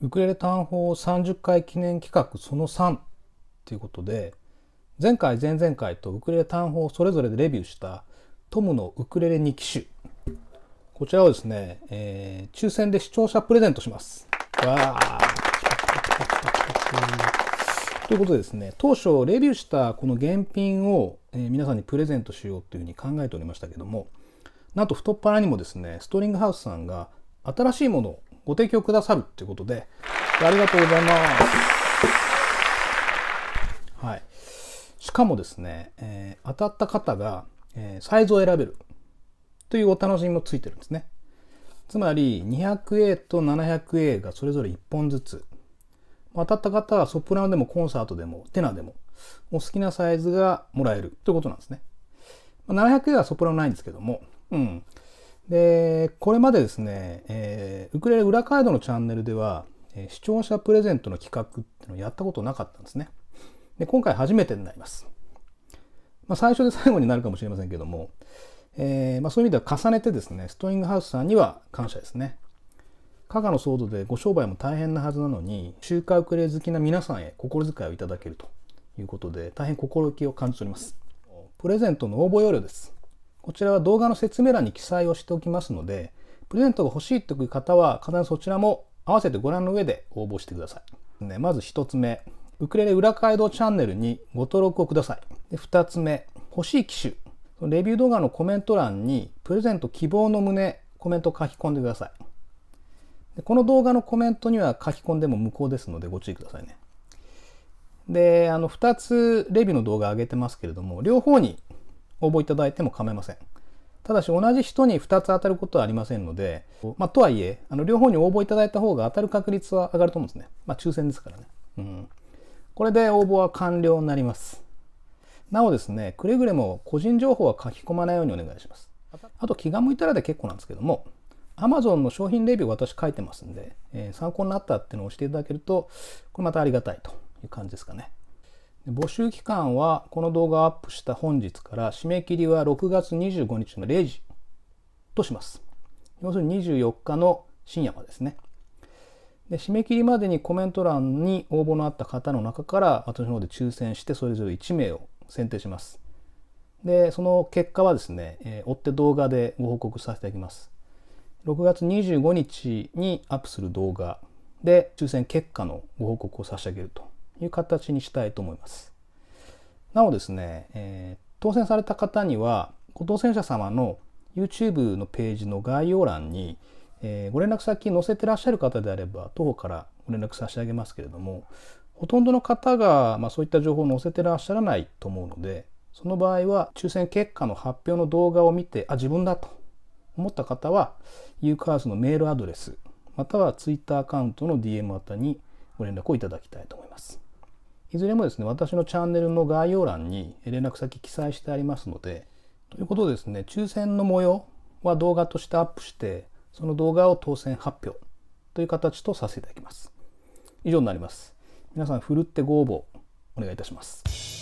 ウクレレ単法30回記念企画その3ということで前回前々回とウクレレ単法それぞれでレビューしたトムのウクレレ2機種こちらをですね、えー、抽選で視聴者プレゼントします。わということでですね当初レビューしたこの原品を、え皆さんにプレゼントしようというふうに考えておりましたけどもなんと太っ腹にもですねストリングハウスさんが新しいものをご提供くださるっていうことで、ありがとうございます。はい。しかもですね、えー、当たった方が、えー、サイズを選べるというお楽しみもついてるんですね。つまり 200A と 700A がそれぞれ1本ずつ。当たった方はソプラノでもコンサートでもテナでもお好きなサイズがもらえるということなんですね。700A はソプラノないんですけども、うん。で、これまでですね、えー、ウクレレ裏カードのチャンネルでは、えー、視聴者プレゼントの企画っていうのをやったことなかったんですね。で、今回初めてになります。まあ、最初で最後になるかもしれませんけども、えー、まあ、そういう意味では重ねてですね、ストリングハウスさんには感謝ですね。加賀の騒動でご商売も大変なはずなのに、中華ウクレレ好きな皆さんへ心遣いをいただけるということで、大変心意気を感じております。プレゼントの応募要領です。こちらは動画の説明欄に記載をしておきますので、プレゼントが欲しいという方は、必ずそちらも合わせてご覧の上で応募してください。ね、まず1つ目、ウクレレ裏街道チャンネルにご登録をください。で2つ目、欲しい機種。レビュー動画のコメント欄に、プレゼント希望の旨、コメント書き込んでください。でこの動画のコメントには書き込んでも無効ですのでご注意くださいね。で、あの、2つレビューの動画上げてますけれども、両方に応募いただいても構いません。ただし同じ人に2つ当たることはありませんので、まあ、とはいえ、あの両方に応募いただいた方が当たる確率は上がると思うんですね。まあ、抽選ですからね。うん。これで応募は完了になります。なおですね、くれぐれも個人情報は書き込まないようにお願いします。あと気が向いたらで結構なんですけども、Amazon の商品レビュー私書いてますんで、えー、参考になったっていうのを押していただけると、これまたありがたいという感じですかね。募集期間はこの動画をアップした本日から締め切りは6月25日の0時とします。要するに24日の深夜までですね。で締め切りまでにコメント欄に応募のあった方の中から私の方で抽選してそれぞれ1名を選定します。で、その結果はですね、えー、追って動画でご報告させていただきます。6月25日にアップする動画で抽選結果のご報告を差し上げるという形にしたいと思います。なおですね、えー、当選された方には、ご当選者様の YouTube のページの概要欄に、えー、ご連絡先載せてらっしゃる方であれば、徒歩からご連絡差し上げますけれども、ほとんどの方が、まあ、そういった情報を載せてらっしゃらないと思うので、その場合は抽選結果の発表の動画を見て、あ、自分だと思った方は、ユーカースのメールアドレス、または Twitter アカウントの DM あたりにご連絡をいただきたいと思います。いずれもですね、私のチャンネルの概要欄に連絡先記載してありますので、ということでですね、抽選の模様は動画としてアップして、その動画を当選発表という形とさせていただきます。以上になります。皆さん、ふるってご応募お願いいたします。